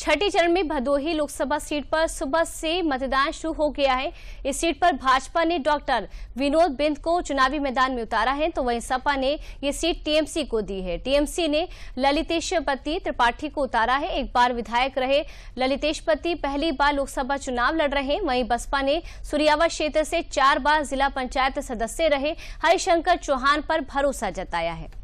छठे चरण में भदोही लोकसभा सीट पर सुबह से मतदान शुरू हो गया है इस सीट पर भाजपा ने डॉक्टर विनोद बिंद को चुनावी मैदान में उतारा है तो वहीं सपा ने ये सीट टीएमसी को दी है टीएमसी ने ललितेश पति त्रिपाठी को उतारा है एक बार विधायक रहे ललितेश पति पहली बार लोकसभा चुनाव लड़ रहे हैं वहीं बसपा ने सुरियावा क्षेत्र से चार बार जिला पंचायत सदस्य रहे हरिशंकर चौहान पर भरोसा जताया है